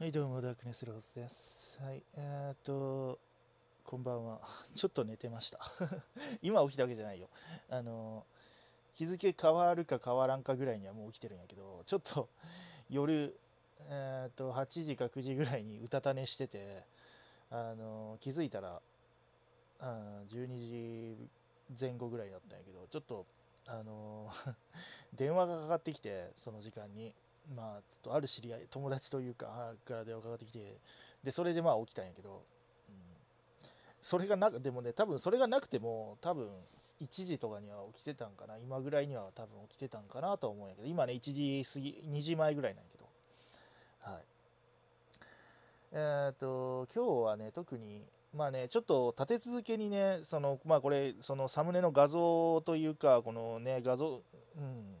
はい、どうも、ダークネスローズです。はい、えー、っと、こんばんは。ちょっと寝てました。今起きたわけじゃないよ。あの、日付変わるか変わらんかぐらいにはもう起きてるんやけど、ちょっと夜、えー、っと、8時か9時ぐらいにうたた寝してて、あの、気づいたら、あ12時前後ぐらいだったんやけど、ちょっと、あの、電話がかかってきて、その時間に。まあちょっとある知り合い友達というかから電話かかってきてでそれでまあ起きたんやけど、うん、それがなくでもね多分それがなくても多分1時とかには起きてたんかな今ぐらいには多分起きてたんかなとは思うんやけど今ね1時過ぎ2時前ぐらいなんやけどはいえー、っと今日はね特にまあね、ちょっと立て続けにね、そのまあ、これ、そのサムネの画像というか、このね、画像、うん、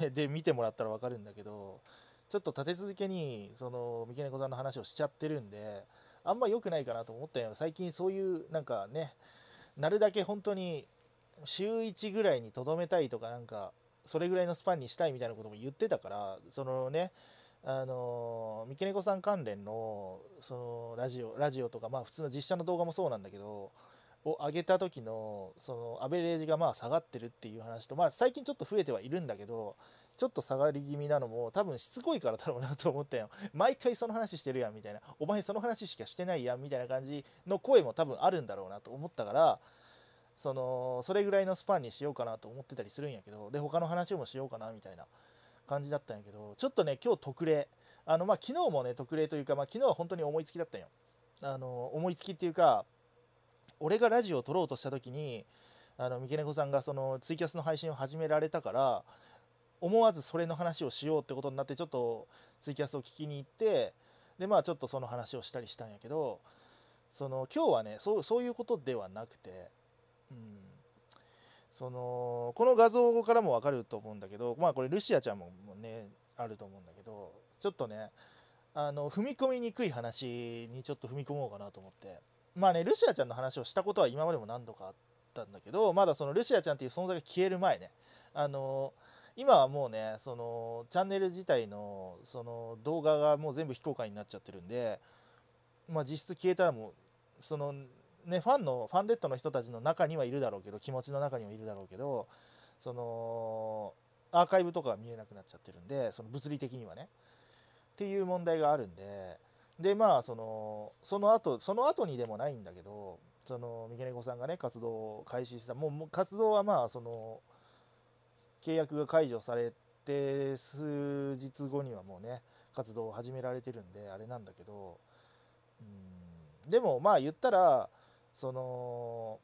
ね、で見てもらったら分かるんだけどちょっと立て続けにその三毛猫さんの話をしちゃってるんであんま良くないかなと思ったよ最近そういうなんかねなるだけ本当に週1ぐらいにとどめたいとかなんかそれぐらいのスパンにしたいみたいなことも言ってたからそのねあの三毛猫さん関連のそのラジオラジオとかまあ普通の実写の動画もそうなんだけどを上げた時のそのアベレージがまあ下がってるっていう話と、まあ、最近ちょっと増えてはいるんだけどちょっと下がり気味なのも多分しつこいからだろうなと思ったよ 毎回その話してるやんみたいなお前その話しかしてないやんみたいな感じの声も多分あるんだろうなと思ったからそのそれぐらいのスパンにしようかなと思ってたりするんやけどで他の話もしようかなみたいな感じだったんやけどちょっとね今日特例あのまあ昨日もね特例というか、まあ、昨日は本当に思いつきだったんよあの思いつきっていうか俺がラジオを撮ろうとした時にあの三毛猫さんがそのツイキャスの配信を始められたから思わずそれの話をしようってことになってちょっとツイキャスを聞きに行ってでまあちょっとその話をしたりしたんやけどその今日はねそうそういうことではなくて、うん、そのこの画像からも分かると思うんだけどまあこれルシアちゃんもねあると思うんだけどちょっとねあの踏み込みにくい話にちょっと踏み込もうかなと思って。まあねルシアちゃんの話をしたことは今までも何度かあったんだけどまだそのルシアちゃんっていう存在が消える前ねあの今はもうねそのチャンネル自体のその動画がもう全部非公開になっちゃってるんで、まあ、実質消えたらもうそのねファンのファンデッドの人たちの中にはいるだろうけど気持ちの中にはいるだろうけどそのアーカイブとかは見えなくなっちゃってるんでその物理的にはねっていう問題があるんで。でまあそのその後その後にでもないんだけどその三毛猫さんがね活動を開始したもう活動はまあその契約が解除されて数日後にはもうね活動を始められてるんであれなんだけどうんでもまあ言ったらその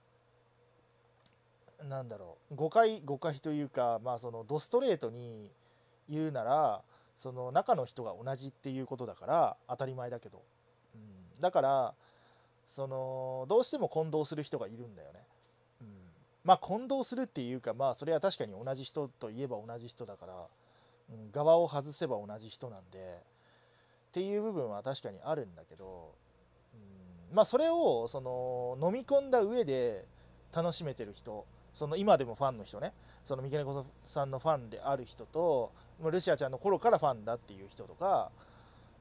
なんだろう誤解誤解というかまあそのドストレートに言うならその中の人が同じっていうことだから当たり前だけど、うん、だからそのどうしても混同する人がいるんだよね、うん、まあ混同するっていうかまあそれは確かに同じ人といえば同じ人だから、うん、側を外せば同じ人なんでっていう部分は確かにあるんだけど、うん、まあそれをその飲み込んだ上で楽しめてる人その今でもファンの人ねその三毛猫さんのファンである人とルシアちゃんの頃からファンだっていう人とか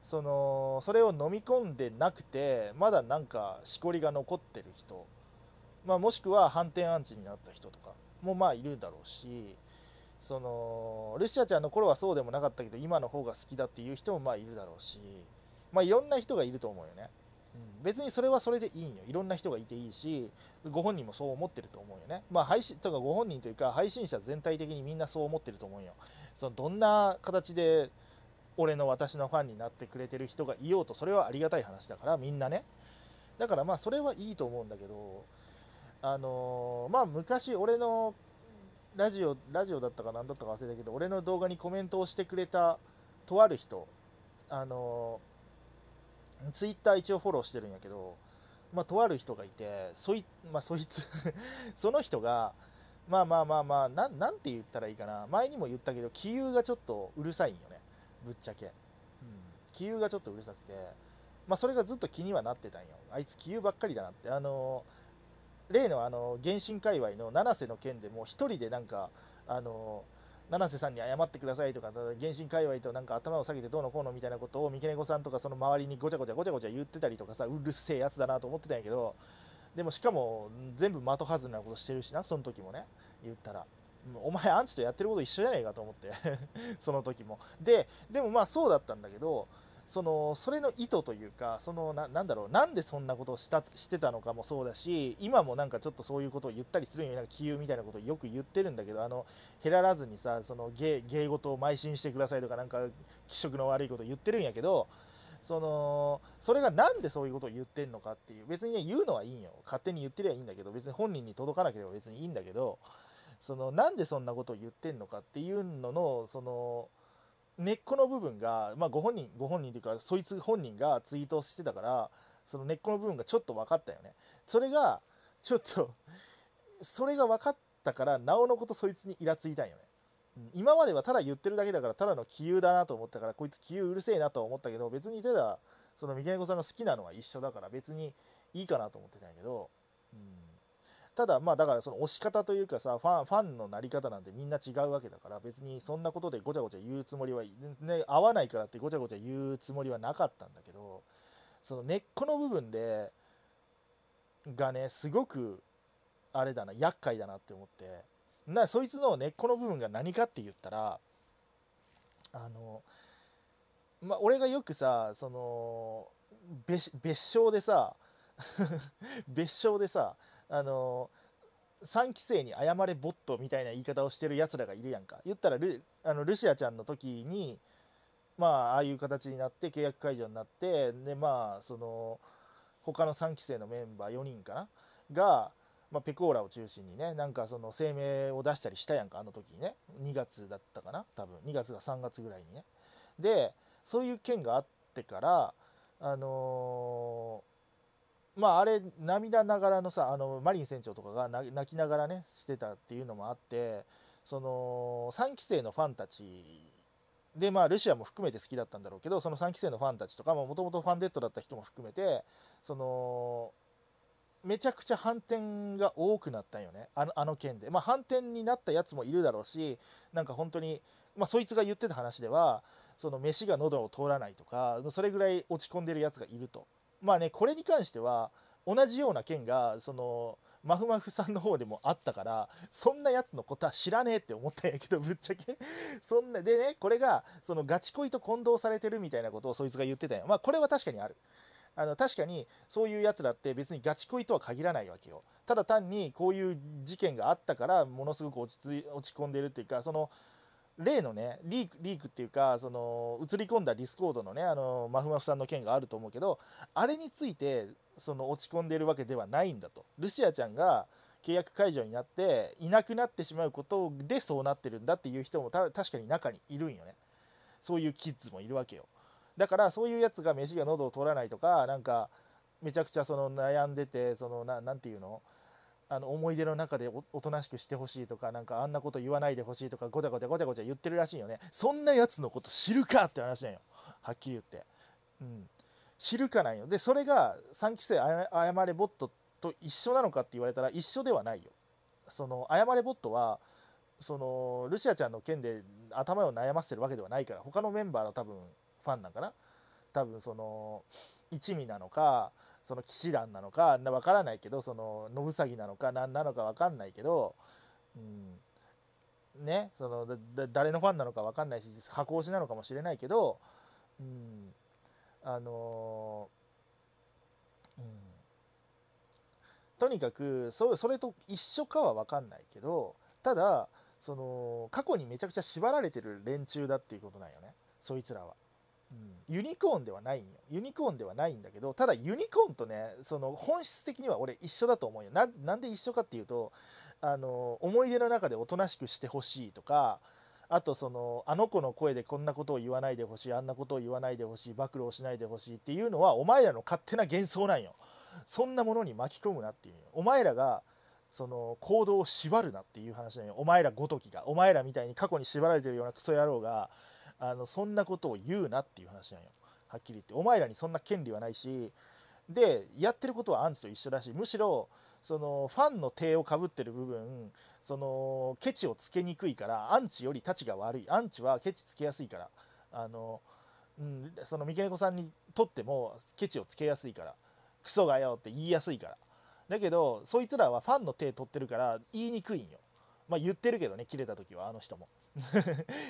そのそれを飲み込んでなくてまだなんかしこりが残ってる人、まあ、もしくは反転アンチになった人とかもまあいるだろうしそのルシアちゃんの頃はそうでもなかったけど今の方が好きだっていう人もまあいるだろうし、まあ、いろんな人がいると思うよね、うん、別にそれはそれでいいんよいろんな人がいていいしご本人もそう思ってると思うよねまあ配信とかご本人というか配信者全体的にみんなそう思ってると思うよそのどんな形で俺の私のファンになってくれてる人がいようとそれはありがたい話だからみんなねだからまあそれはいいと思うんだけどあのー、まあ昔俺のラジオラジオだったか何だったか忘れたけど俺の動画にコメントをしてくれたとある人あのー、ツイッター一応フォローしてるんやけどまあとある人がいてそい,、まあ、そいつ その人がまあまあまあまあな、なんて言ったらいいかな、前にも言ったけど、気流がちょっとうるさいんよね、ぶっちゃけ。うん、気流がちょっとうるさくて、まあ、それがずっと気にはなってたんよ、あいつ気流ばっかりだなって、あの例のあの原神界隈の七瀬の件でもう1人でなんか、あの七瀬さんに謝ってくださいとか、原神界隈となんか頭を下げてどうのこうのみたいなことを三毛猫さんとかその周りにごちゃごちゃごちゃごちゃ言ってたりとかさ、うるせえやつだなと思ってたんやけど、でもしかも全部的外れなことしてるしなその時もね言ったらお前アンチとやってること一緒じゃねえかと思って その時もででもまあそうだったんだけどそのそれの意図というかそのななんだろうなんでそんなことをしたしてたのかもそうだし今もなんかちょっとそういうことを言ったりするような杞憂みたいなことをよく言ってるんだけどあのへららずにさその芸芸事を邁進してくださいとかなんか気色の悪いこと言ってるんやけどそのそれが何でそういうことを言ってんのかっていう別に、ね、言うのはいいんよ勝手に言ってりゃいいんだけど別に本人に届かなければ別にいいんだけどそのなんでそんなことを言ってんのかっていうののその根っこの部分が、まあ、ご本人ご本人というかそいつ本人がツイートしてたからその根っこの部分がちょっと分かったよねそれがちょっとそれが分かったからなおのことそいつにイラついたんよね今まではただ言ってるだけだからただの杞憂だなと思ったからこいつ杞憂うるせえなと思ったけど別にただその三毛猫さんが好きなのは一緒だから別にいいかなと思ってたんやけど、うん、ただまあだからその押し方というかさファンファンのなり方なんてみんな違うわけだから別にそんなことでごちゃごちゃ言うつもりは、ね、合わないからってごちゃごちゃ言うつもりはなかったんだけどその根っこの部分でがねすごくあれだな厄介だなって思って。なそいつの根っこの部分が何かって言ったらあのまあ俺がよくさその別称でさ 別称でさあの3期生に謝れボットみたいな言い方をしてるやつらがいるやんか言ったらルあのルシアちゃんの時にまあああいう形になって契約解除になってでまあその他の3期生のメンバー4人かながまあ、ペクオーラを中心にねなんかその声明を出したりしたやんかあの時にね2月だったかな多分2月が3月ぐらいにねでそういう件があってからあのー、まああれ涙ながらのさあのマリン船長とかが泣きながらねしてたっていうのもあってその3期生のファンたちでまあルシアも含めて好きだったんだろうけどその3期生のファンたちとかもともとファンデッドだった人も含めてそのめちゃくちゃ反転が多くなったんよねあのあの件で、まあ、反転になったやつもいるだろうしなんか本当に、まあ、そいつが言ってた話ではその飯が喉を通らないとかそれぐらい落ち込んでるやつがいるとまあねこれに関しては同じような件がそのまふまふさんの方でもあったからそんなやつのことは知らねえって思ったんやけど ぶっちゃけそんなでねこれがそのガチ恋と混同されてるみたいなことをそいつが言ってたんやまあこれは確かにあるあの確かにそういうやつらって別にガチ恋とは限らないわけよただ単にこういう事件があったからものすごく落ち着い落ち込んでるっていうかその例のねリークリークっていうかその映り込んだディスコードのねあのまふまふさんの件があると思うけどあれについてその落ち込んでるわけではないんだとルシアちゃんが契約解除になっていなくなってしまうことでそうなってるんだっていう人も確かに中にいるんよねそういうキッズもいるわけよだからそういうやつが飯が喉を取らないとかなんかめちゃくちゃその悩んでてそのななんていうのあの思い出の中でおおとなしくしてほしいとかなんかあんなこと言わないでほしいとかごちゃごちゃごちゃごちゃ言ってるらしいよねそんなやつのこと知るかって話なんよはっきり言って、うん、知るかなんよでそれが3期生謝れボットと一緒なのかって言われたら一緒ではないよその謝れボットはそのルシアちゃんの件で頭を悩ませてるわけではないから他のメンバーの多分ファンなんかな多分その一味なのかその騎士団なのか分からないけどその野ウなのか何なのか分かんないけど、うん、ねその誰のファンなのか分かんないし箱推しなのかもしれないけど、うん、あのー、うん、とにかくそそれと一緒かは分かんないけどただその過去にめちゃくちゃ縛られてる連中だっていうことなんよねそいつらは。うん、ユニコーンではないんよユニコーンではないんだけどただユニコーンとねその本質的には俺一緒だと思うよなんで一緒かっていうとあの思い出の中でおとなしくしてほしいとかあとそのあの子の声でこんなことを言わないでほしいあんなことを言わないでほしい暴露をしないでほしいっていうのはお前らの勝手な幻想なんよそんなものに巻き込むなっていうお前らがその行動を縛るなっていう話だよお前らごときがお前らみたいに過去に縛られてるようなクソ野郎があのそんなことを言うなっていう話なんよはっきり言ってお前らにそんな権利はないしでやってることはアンチと一緒だしむしろそのファンの手をかぶってる部分そのケチをつけにくいからアンチよりたちが悪いアンチはケチつけやすいからあの、うん、その三毛猫さんにとってもケチをつけやすいからクソがよって言いやすいからだけどそいつらはファンの手取ってるから言いにくいんよまあ言ってるけどね切れた時はあの人も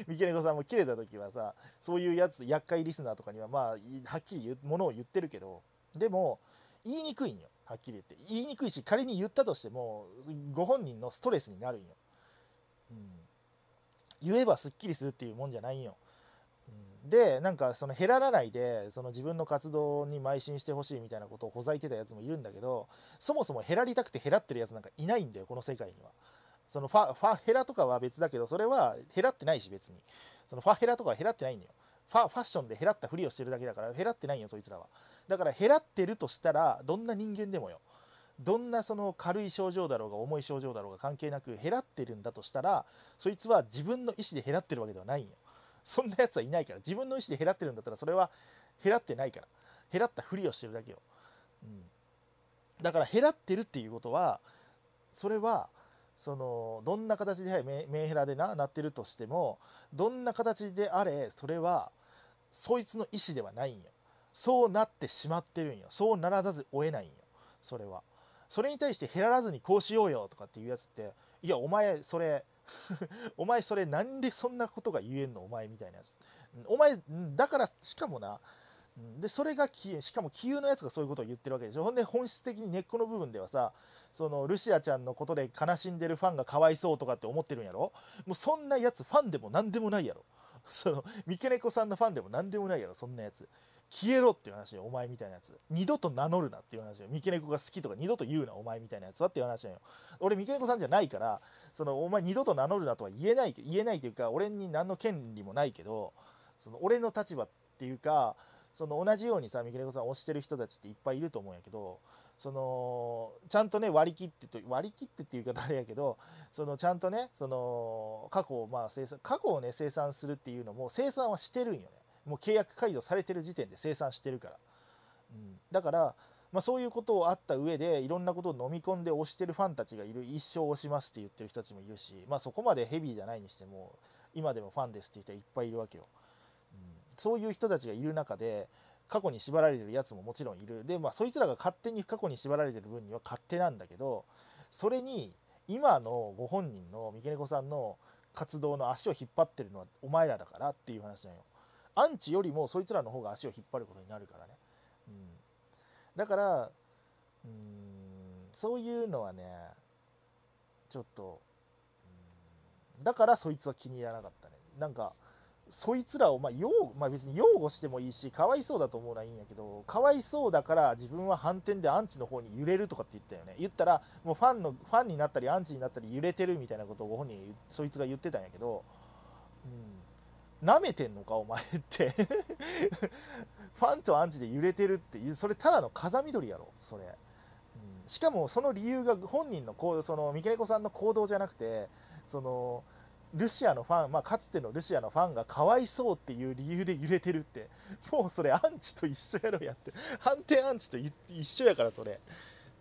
三毛猫さんも切れた時はさそういうやつ厄介リスナーとかにはまあはっきり言ものを言ってるけどでも言いにくいんよはっきり言って言いにくいし仮に言ったとしてもご本人のストレスになるんよ、うん、言えばすっきりするっていうもんじゃないんよ、うん、でなんかその減らないでその自分の活動に邁進してほしいみたいなことをほざいてたやつもいるんだけどそもそも減らりたくて減らってるやつなんかいないんだよこの世界には。そのファ、ファヘラとかは別だけど、それは減らってないし別に。そのファヘラとかは減らってないんだよ。ファ、ファッションで減らったふりをしてるだけだから、減らってないよ、そいつらは。だから減らってるとしたら、どんな人間でもよ。どんなその軽い症状だろうが重い症状だろうが関係なく減らってるんだとしたら、そいつは自分の意思で減らってるわけではないんよ。そんなやつはいないから、自分の意思で減らってるんだったら、それは減らってないから。減らったふりをしてるだけよ。うん。だから減らってるっていうことは、それは、そのどんな形でメンヘラでななってるとしてもどんな形であれそれはそいつの意思ではないんよそうなってしまってるんよそうならざずを得ないんよそれはそれに対して減らずにこうしようよとかっていうやつっていやお前それ お前それなんでそんなことが言えんのお前みたいなやつお前だからしかもなでそれがしかも杞憂のやつがそういうことを言ってるわけでしょほんで本質的に根っこの部分ではさそのルシアちゃんのことで悲しんでるファンがかわいそうとかって思ってるんやろもうそんなやつファンでも何でもないやろ その三毛猫さんのファンでも何でもないやろそんなやつ消えろっていう話よお前みたいなやつ二度と名乗るなっていう話よ三毛猫が好きとか二度と言うなお前みたいなやつはっていう話んよ俺三毛猫さんじゃないからそのお前二度と名乗るなとは言えない言えないというか俺に何の権利もないけどその俺の立場っていうかその同じようにさ三木猫子さん推してる人たちっていっぱいいると思うんやけどそのちゃんとね割り切ってと割り切ってっていう言い方あれやけどそのちゃんとねその過去をまあ生産過去をね生産するっていうのも生産はしてるんよねもう契約解除されてる時点で生産してるから、うん、だから、まあ、そういうことをあった上でいろんなことを飲み込んで推してるファンたちがいる一生推しますって言ってる人たちもいるし、まあ、そこまでヘビーじゃないにしても今でもファンですって言ったらいっぱいいるわけよそういう人たちがいる中で過去に縛られてるやつももちろんいるでまあそいつらが勝手に過去に縛られてる分には勝手なんだけどそれに今のご本人の三毛猫さんの活動の足を引っ張ってるのはお前らだからっていう話なんよ。アンチよりもそいつらの方が足を引っ張ることになるからね。うん、だからうんそういうのはねちょっとだからそいつは気に入らなかったね。なんかそいつらを、まあ、擁まあ、別に擁護してもいいし、かわいそうだと思うのはいいんやけど、かわいそうだから自分は反転でアンチの方に揺れるとかって言ったよね。言ったら、もうファンの、ファンになったりアンチになったり揺れてるみたいなことをご本人、そいつが言ってたんやけど、うん、なめてんのか、お前って ファンとアンチで揺れてるっていう、それただの風見鶏やろ、それ。うん、しかも、その理由が本人の行動、その、三毛猫さんの行動じゃなくて、その、ルシアのファン、まあ、かつてのルシアのファンがかわいそうっていう理由で揺れてるって、もうそれアンチと一緒やろやって、反 転アンチと一緒やからそれ、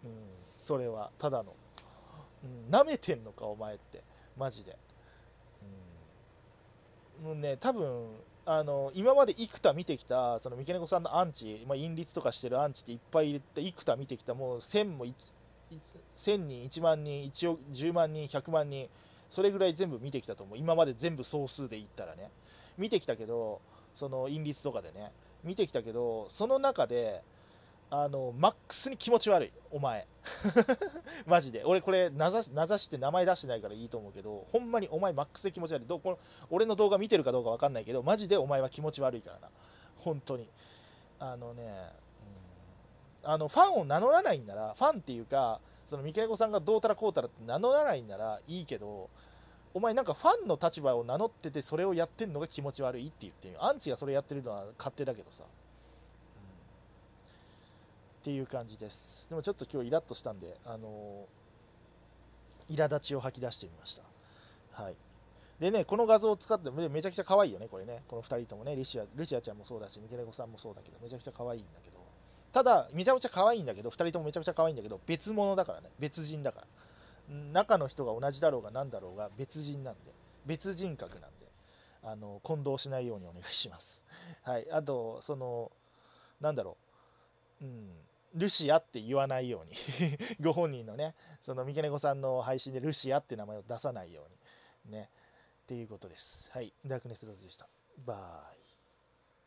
うん、それはただの、うん、めてんのかお前って、マジで。うん、もうね、多分あの今まで幾多見てきたその三毛猫さんのアンチ、まあ、陰律とかしてるアンチっていっぱい入れて幾多見てきたもう1000も1000人1万人1億10万人100万人それぐらい全部見てきたと思う今まで全部総数でいったらね見てきたけどそのインリスとかでね見てきたけどその中であのマックスに気持ち悪いお前 マジで俺これ名指し名指しって名前出してないからいいと思うけどほんまにお前マックスで気持ち悪いどこの俺の動画見てるかどうか分かんないけどマジでお前は気持ち悪いからな本当にあのね、あのファンを名乗らないんならファンっていうかその三毛猫さんがどうたらこうたらって名乗らないならいいけどお前なんかファンの立場を名乗っててそれをやってんのが気持ち悪いって言ってるアンチがそれやってるのは勝手だけどさ、うん、っていう感じですでもちょっと今日イラッとしたんであのー、苛立ちを吐き出してみましたはいでね、この画像を使ってめちゃくちゃ可愛いよね、これね。この2人ともね、レシアレシアちゃんもそうだし、ミケネコさんもそうだけど、めちゃくちゃ可愛いんだけど。ただめちゃくちゃ可愛いんだけど2人ともめちゃくちゃ可愛いんだけど別物だからね別人だから中の人が同じだろうが何だろうが別人なんで別人格なんであの混同しないようにお願いします はいあとそのなんだろううんルシアって言わないように ご本人のねその三毛猫さんの配信でルシアって名前を出さないようにねっていうことですはいダークネスローズでしたバイ